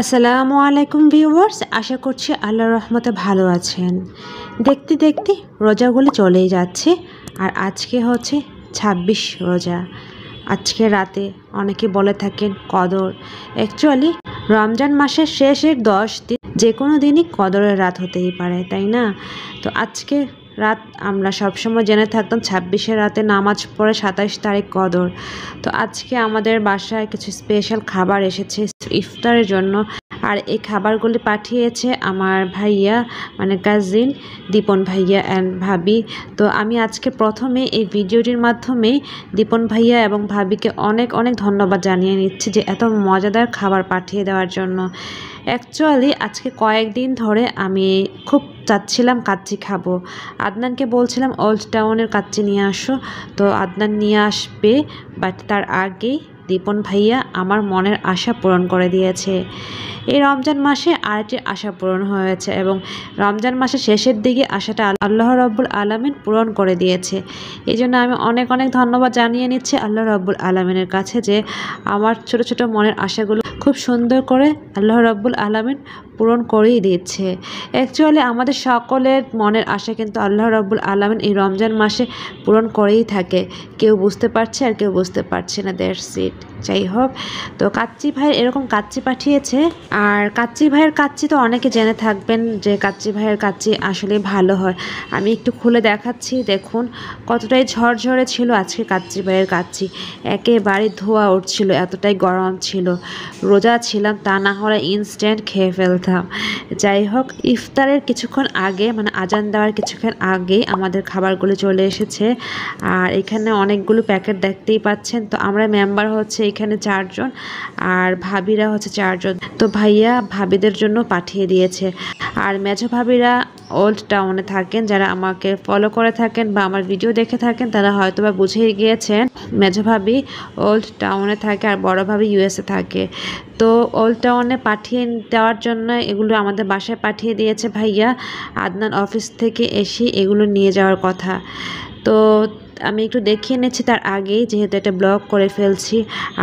আসসালামু আলাইকুম ভিউয়ার্স আশা করছি আল্লাহর রহমতে ভালো আছেন দেখতে দেখতে রোজাগুলি চলেই যাচ্ছে আর আজকে হচ্ছে ২৬ রোজা আজকে রাতে অনেকে বলে থাকেন কদর অ্যাকচুয়ালি রমজান মাসের শেষের দশ দিন যে কোনো দিনই কদরের রাত হতেই পারে তাই না তো আজকে রাত আমরা সবসময় জেনে থাকতাম ছাব্বিশে রাতে নামাজ পড়ে সাতাশ তারিখ কদর তো আজকে আমাদের বাসায় কিছু স্পেশাল খাবার এসেছে ইফতারের জন্য আর এই খাবারগুলি পাঠিয়েছে আমার ভাইয়া মানে কাজিন দীপন ভাইয়া অ্যান্ড ভাবি তো আমি আজকে প্রথমে এই ভিডিওটির মাধ্যমে দীপন ভাইয়া এবং ভাবিকে অনেক অনেক ধন্যবাদ জানিয়ে নিচ্ছি যে এত মজাদার খাবার পাঠিয়ে দেওয়ার জন্য অ্যাকচুয়ালি আজকে কয়েকদিন ধরে আমি খুব চাচ্ছিলাম কাচ্চি খাবো আদনানকে বলছিলাম ওল্ড টাউনের কাচ্চি নিয়ে আসো তো আদনান নিয়ে আসবে বাট তার আগেই দীপন ভাইয়া আমার মনের আশা পূরণ করে দিয়েছে এই রমজান মাসে আরেকটি আশা পূরণ হয়েছে এবং রমজান মাসের শেষের দিকে আশাটা আল্লাহ রব্বুল আলমিন পূরণ করে দিয়েছে এই জন্য আমি অনেক অনেক ধন্যবাদ জানিয়ে নিচ্ছি আল্লাহ রব্বুল আলমিনের কাছে যে আমার ছোট ছোট মনের আশাগুলো খুব সুন্দর করে আল্লাহ রাব্বুল আলমিন পূরণ করেই দিচ্ছে অ্যাকচুয়ালি আমাদের সকলের মনের আশা কিন্তু আল্লাহ রাব্বুল আলমিন এই রমজান মাসে পূরণ করেই থাকে কেউ বুঝতে পারছে আর কেউ বুঝতে পারছে না দ্যাটস সিট যাই হোক তো কাচ্চি ভাইয়ের এরকম কাচ্চি পাঠিয়েছে আর কাচ্চি ভাইয়ের কাচ্চি তো অনেকে জেনে থাকবেন যে কাচ্চি ভাইয়ের কাচ্চি আসলে ভালো হয় আমি একটু খুলে দেখাচ্ছি দেখুন কতটাই ঝরঝরে ছিল আজকে কাচ্চি ভাইয়ের কাচ্চি একেবারে ধোয়া উঠছিল এতটাই গরম ছিল রোজা ছিলাম তা না হলে ইনস্ট্যান্ট খেয়ে ফেলতাম যাই হোক ইফতারের কিছুক্ষণ আগে মানে আজান দেওয়ার কিছুক্ষণ আগে আমাদের খাবারগুলো চলে এসেছে আর এখানে অনেকগুলো প্যাকেট দেখতেই পাচ্ছেন তো আমরা মেম্বার হচ্ছে এই এখানে চারজন আর ভাবিরা হচ্ছে চারজন তো ভাইয়া ভাবিদের জন্য পাঠিয়ে দিয়েছে আর মেঝো ভাবিরা ওল্ড টাউনে থাকেন যারা আমাকে ফলো করে থাকেন বা আমার ভিডিও দেখে থাকেন তারা হয়তো বা বুঝেই গিয়েছেন মেঝো ভাবি ওল্ড টাউনে থাকে আর বড় ভাবি ইউএসএ থাকে তো ওল্ড টাউনে পাঠিয়ে দেওয়ার জন্য এগুলো আমাদের বাসায় পাঠিয়ে দিয়েছে ভাইয়া আদনান অফিস থেকে এসে এগুলো নিয়ে যাওয়ার কথা তো আমি একটু দেখিয়ে নিচ্ছি তার আগেই যেহেতু এটা ব্লগ করে ফেলছি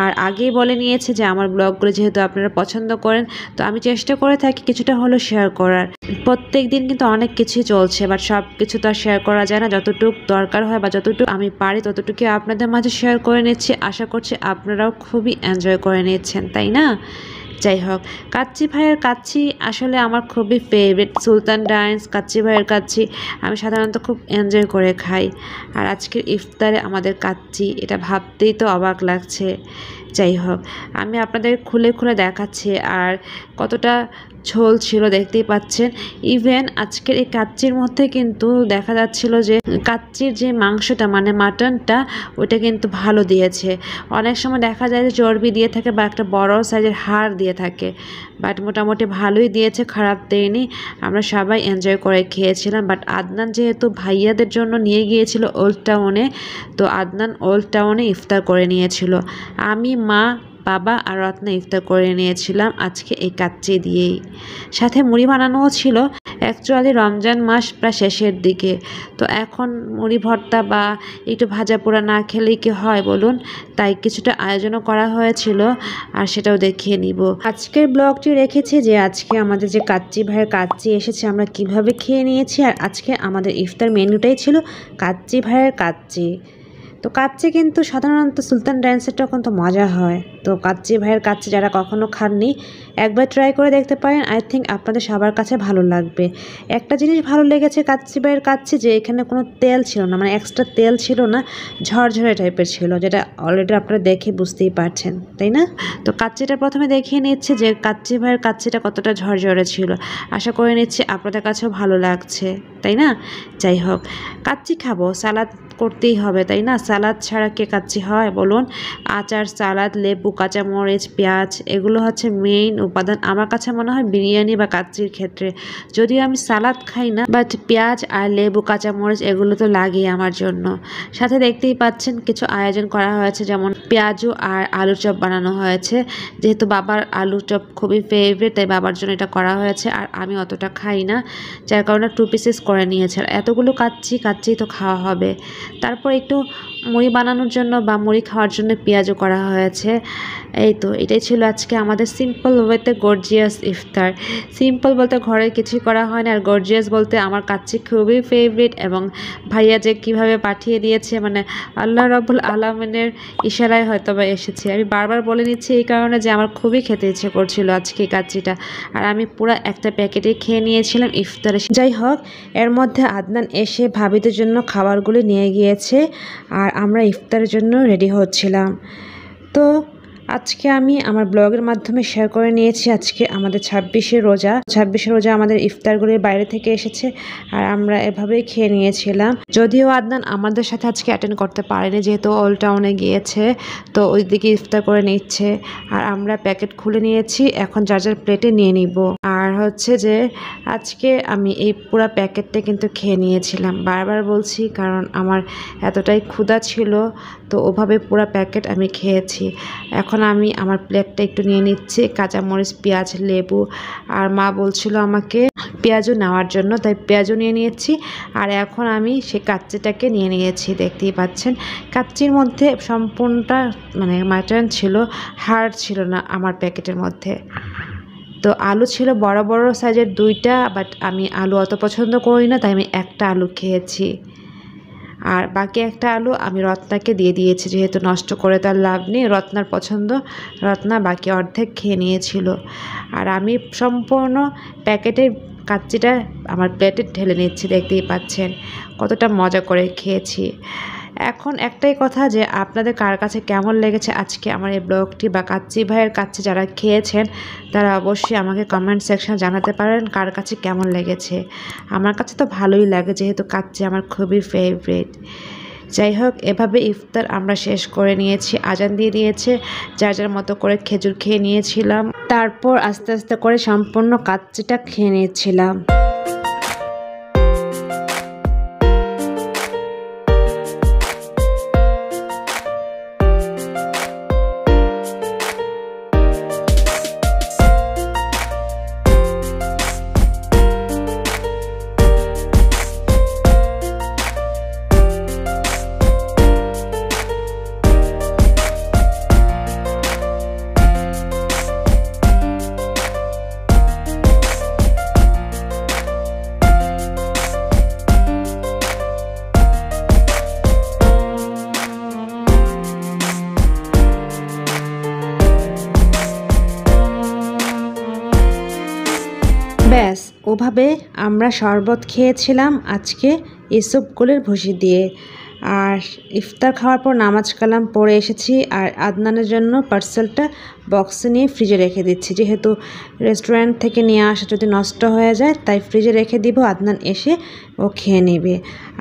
আর আগেই বলে নিয়েছে যে আমার ব্লগগুলো যেহেতু আপনারা পছন্দ করেন তো আমি চেষ্টা করে থাকি কিছুটা হলো শেয়ার করার প্রত্যেক দিন কিন্তু অনেক কিছুই চলছে বাট সব কিছু তো আর শেয়ার করা যায় না যতটুকু দরকার হয় বা যতটুক আমি পারি ততটুকু আপনাদের মাঝে শেয়ার করে নিচ্ছি আশা করছি আপনারাও খুবই এনজয় করে নিচ্ছেন তাই না যাই হোক কাচ্চি ভাইয়ের কাচ্ছি আসলে আমার খুবই ফেভারিট সুলতান ডান্স কাচ্চি ভাইয়ের কাচ্ছি আমি সাধারণত খুব এনজয় করে খাই আর আজকের ইফতারে আমাদের কাচ্ছি এটা ভাবতেই তো অবাক লাগছে যাই হোক আমি আপনাদের খুলে খুলে দেখাচ্ছি আর কতটা ঝোল ছিল দেখতেই পাচ্ছেন ইভেন আজকের এই কাচ্চির মধ্যে কিন্তু দেখা যাচ্ছিল যে কাচ্চির যে মাংসটা মানে মাটনটা ওটা কিন্তু ভালো দিয়েছে অনেক সময় দেখা যায় যে চর্বি দিয়ে থাকে বা একটা বড় সাইজের হাড় দিয়ে থাকে বাট মোটামুটি ভালোই দিয়েছে খারাপ দেয়নি আমরা সবাই এনজয় করে খেয়েছিলাম বাট আদনান যেহেতু ভাইয়াদের জন্য নিয়ে গিয়েছিল ওল্ড টাউনে তো আদনান ওল্ড টাউনে ইফতার করে নিয়েছিল আমি মা বাবা আর রত্ন ইফতার করে নিয়েছিলাম আজকে এই কাচ্চি দিয়েই সাথে মুড়ি বানানোও ছিল অ্যাকচুয়ালি রমজান মাস প্রায় শেষের দিকে তো এখন মুড়ি ভর্তা বা একটু ভাজা পোড়া না খেলেই কি হয় বলুন তাই কিছুটা আয়োজনও করা হয়েছিল আর সেটাও দেখিয়ে নিব আজকের ব্লগটি রেখেছি যে আজকে আমাদের যে কাচ্চি ভাইয়ের কাচ্চি এসেছে আমরা কিভাবে খেয়ে নিয়েছি আর আজকে আমাদের ইফতার মেনুটাই ছিল কাচ্চি ভাইয়ের কাচ্চি তো কাচ্চি কিন্তু সাধারণত সুলতান ডান্সেরটা কিন্তু মজা হয় তো কাচ্চি ভাইয়ের কাচ্চি যারা কখনো খাননি একবার ট্রাই করে দেখতে পারেন আই থিঙ্ক আপনাদের সবার কাছে ভালো লাগবে একটা জিনিস ভালো লেগেছে কাচ্চি ভাইয়ের কাচ্চি যে এখানে কোনো তেল ছিল না মানে এক্সট্রা তেল ছিল না ঝরঝরে টাইপের ছিল যেটা অলরেডি আপনারা দেখে বুঝতেই পারছেন তাই না তো কাচ্চিটা প্রথমে দেখিয়ে নিচ্ছে যে কাচ্চি ভাইয়ের কাচ্চিটা কতটা ঝরঝরে ছিল আশা করে নিচ্ছি আপনাদের কাছেও ভালো লাগছে তাই না যাই হোক কাচ্চি খাবো সালাদ করতেই হবে তাই না সালাদ ছাড়া কে কাচ্ছি হয় বলুন আচার সালাদ লেবু কাঁচামরিচ পেঁয়াজ এগুলো হচ্ছে মেইন উপাদান আমার কাছে মনে হয় বিরিয়ানি বা কাচ্চির ক্ষেত্রে যদিও আমি সালাদ খাই না বাট পেঁয়াজ আর লেবু কাঁচামরিচ এগুলো তো লাগে আমার জন্য সাথে দেখতেই পাচ্ছেন কিছু আয়োজন করা হয়েছে যেমন পেঁয়াজও আর আলুর চপ বানানো হয়েছে যেহেতু বাবার আলুর চপ খুবই ফেভারিট তাই বাবার জন্য এটা করা হয়েছে আর আমি অতটা খাই না যার কারণে টু পিসেস করে নিয়েছে এতগুলো কাচ্ছি কাচ্ছি তো খাওয়া হবে তারপর একটু মুড়ি বানানোর জন্য বা মুড়ি খাওয়ার জন্য পেঁয়াজও করা হয়েছে এই তো এটাই ছিল আজকে আমাদের সিম্পল ওয়েতে গর্জিয়াস ইফতার সিম্পল বলতে ঘরে কিছু করা হয় না আর গর্জিয়াস বলতে আমার কাছে খুবই ফেভারিট এবং ভাইয়া যে কিভাবে পাঠিয়ে দিয়েছে মানে আল্লাহ রব্বুল আলমিনের ইশারায় হয়তো বা এসেছে আমি বারবার বলে নিচ্ছি এই কারণে যে আমার খুবই খেতে ইচ্ছে করছিল আজকে কাচ্চিটা আর আমি পুরো একটা প্যাকেটে খেয়ে নিয়েছিলাম ইফতারে যাই হোক এর মধ্যে আদনান এসে ভাবিদের জন্য খাবারগুলি নিয়ে গিয়েছে আর আমরা ইফতারের জন্য রেডি হচ্ছিলাম তো আজকে আমি আমার ব্লগের মাধ্যমে শেয়ার করে নিয়েছি আজকে আমাদের ছাব্বিশে রোজা ছাব্বিশে রোজা আমাদের ইফতারগুলির বাইরে থেকে এসেছে আর আমরা এভাবেই খেয়ে নিয়েছিলাম যদিও আদনান আমাদের সাথে আজকে অ্যাটেন্ড করতে পারেনি যেহেতু ওল্ড টাউনে গিয়েছে তো ওই দিকে ইফতার করে নিচ্ছে আর আমরা প্যাকেট খুলে নিয়েছি এখন যার যার প্লেটে নিয়ে নিব আর হচ্ছে যে আজকে আমি এই পুরো প্যাকেটটা কিন্তু খেয়ে নিয়েছিলাম বারবার বলছি কারণ আমার এতটাই ক্ষুধা ছিল তো ওভাবে পুরো প্যাকেট আমি খেয়েছি এখন তখন আমি আমার প্লেটটা একটু নিয়ে নিচ্ছি কাঁচামরিচ পেঁয়াজ লেবু আর মা বলছিল আমাকে পেঁয়াজও নেওয়ার জন্য তাই পেঁয়াজও নিয়ে নিয়েছি আর এখন আমি সে কাচ্চিটাকে নিয়ে নিয়েছি দেখতেই পাচ্ছেন কাচ্চির মধ্যে সম্পূর্ণটা মানে মাটন ছিল হাড় ছিল না আমার প্যাকেটের মধ্যে তো আলু ছিল বড় বড় সাইজের দুইটা বাট আমি আলু অত পছন্দ করি না তাই আমি একটা আলু খেয়েছি আর বাকি একটা আলু আমি রত্নাকে দিয়ে দিয়েছি যেহেতু নষ্ট করে তার লাভ নেই রত্নার পছন্দ রত্না বাকি অর্ধেক খেয়ে নিয়েছিল আর আমি সম্পূর্ণ প্যাকেটের কাচ্চিটা আমার প্লেটে ঢেলে নিচ্ছি দেখতেই পাচ্ছেন কতটা মজা করে খেয়েছি এখন একটাই কথা যে আপনাদের কার কাছে কেমন লেগেছে আজকে আমার এই ব্লগটি বা কাচ্চি ভাইয়ের কাছে যারা খেয়েছেন তারা অবশ্যই আমাকে কমেন্ট সেকশানে জানাতে পারেন কার কাছে কেমন লেগেছে আমার কাছে তো ভালোই লাগে যেহেতু কাচ্চি আমার খুবই ফেভারিট যাই হোক এভাবে ইফতার আমরা শেষ করে নিয়েছি আজান দিয়ে দিয়েছে যার যার মতো করে খেজুর খেয়ে নিয়েছিলাম তারপর আস্তে আস্তে করে সম্পূর্ণ কাচ্চিটা খেয়ে নিয়েছিলাম ব্যাস ওভাবে আমরা শরবত খেয়েছিলাম আজকে এসব কুলের ভুষি দিয়ে আর ইফতার খাওয়ার পর নামাজ কালাম পড়ে এসেছি আর আদনানের জন্য পার্সেলটা বক্সে নিয়ে ফ্রিজে রেখে দিচ্ছি যেহেতু রেস্টুরেন্ট থেকে নিয়ে আসা যদি নষ্ট হয়ে যায় তাই ফ্রিজে রেখে দিব আদনান এসে ও খেয়ে নেবে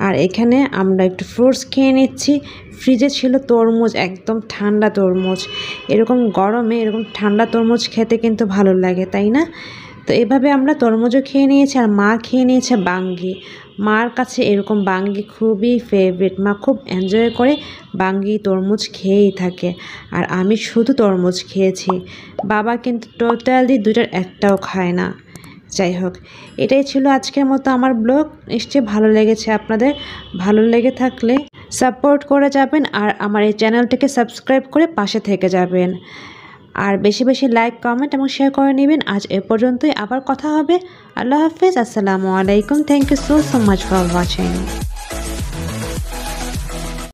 আর এখানে আমরা একটু ফ্রুটস খেয়ে নিচ্ছি ফ্রিজে ছিল তরমুজ একদম ঠান্ডা তরমুজ এরকম গরমে এরকম ঠান্ডা তরমুজ খেতে কিন্তু ভালো লাগে তাই না তো এভাবে আমরা তরমুজও খেয়ে নিয়েছি আর মা খেয়ে নিয়েছে বাঙ্গি মার কাছে এরকম বাঙ্গি খুবই ফেভারিট মা খুব এনজয় করে বাঙ্গি তরমুজ খেয়েই থাকে আর আমি শুধু তরমুজ খেয়েছি বাবা কিন্তু টোটালি দুটার একটাও খায় না যাই হোক এটাই ছিল আজকের মতো আমার ব্লগ নিশ্চয়ই ভালো লেগেছে আপনাদের ভালো লেগে থাকলে সাপোর্ট করে যাবেন আর আমার এই চ্যানেলটিকে সাবস্ক্রাইব করে পাশে থেকে যাবেন আর বেশি বেশি লাইক কমেন্ট এবং শেয়ার করে নেবেন আজ এ পর্যন্তই আবার কথা হবে আল্লাহ হাফিজ আসসালামু আলাইকুম thank you so so much for watching